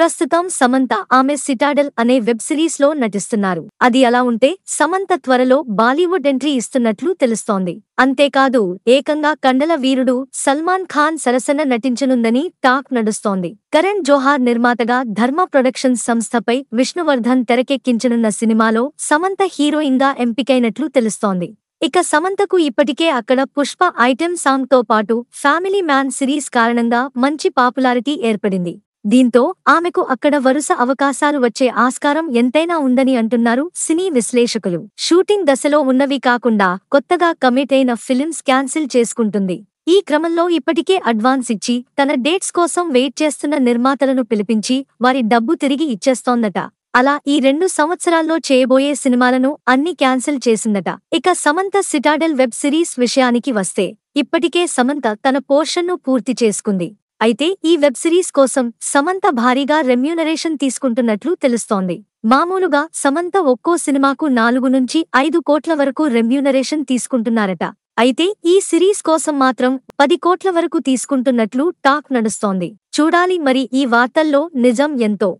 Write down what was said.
ప్రస్తుతం సమంత ఆమె సిటాడల్ అనే వెబ్ సిరీస్ లో నటిస్తున్నారు అది అలా ఉంటే సమంత త్వరలో బాలీవుడ్ ఎంట్రీ ఇస్తున్నట్లు తెలుస్తోంది అంతేకాదు ఏకంగా కండల వీరుడు సల్మాన్ ఖాన్ సరసన నటించనుందని టాక్ నడుస్తోంది కరణ్ జోహార్ నిర్మాతగా ధర్మ ప్రొడక్షన్స్ సంస్థపై విష్ణువర్ధన్ తెరకెక్కించనున్న సినిమాలో సమంత హీరోయిన్ గా ఎంపికైనట్లు తెలుస్తోంది ఇక సమంతకు ఇప్పటికే అక్కడ పుష్ప ఐటెం సాంగ్తో పాటు ఫ్యామిలీ మ్యాన్ సిరీస్ కారణంగా మంచి పాపులారిటీ ఏర్పడింది దీంతో ఆమెకు అక్కడ వరుస అవకాశాలు వచ్చే ఆస్కారం ఎంతైనా ఉందని అంటున్నారు సినీ విశ్లేషకులు షూటింగ్ దశలో ఉన్నవి కాకుండా కొత్తగా కమిట్ అయిన ఫిలిమ్స్ క్యాన్సిల్ చేసుకుంటుంది ఈ క్రమంలో ఇప్పటికే అడ్వాన్స్ ఇచ్చి తన డేట్స్ కోసం వెయిట్ చేస్తున్న నిర్మాతలను పిలిపించి వారి డబ్బు తిరిగి ఇచ్చేస్తోందట అలా ఈ రెండు సంవత్సరాల్లో చేయబోయే సినిమాలను అన్ని క్యాన్సిల్ చేసిందట ఇక సమంత సిటాడెల్ వెబ్ సిరీస్ విషయానికి వస్తే ఇప్పటికే సమంత తన పోర్షన్ను పూర్తి చేసుకుంది అయితే ఈ వెబ్ సిరీస్ కోసం సమంత భారీగా రెమ్యూనరేషన్ తీసుకుంటున్నట్లు తెలుస్తోంది మామూలుగా సమంత ఒక్కో సినిమాకు నాలుగు నుంచి ఐదు కోట్ల వరకు రెమ్యూనరేషన్ తీసుకుంటున్నారట అయితే ఈ సిరీస్ కోసం మాత్రం పది కోట్ల వరకు తీసుకుంటున్నట్లు టాక్ నడుస్తోంది చూడాలి మరి ఈ వార్తల్లో నిజం ఎంతో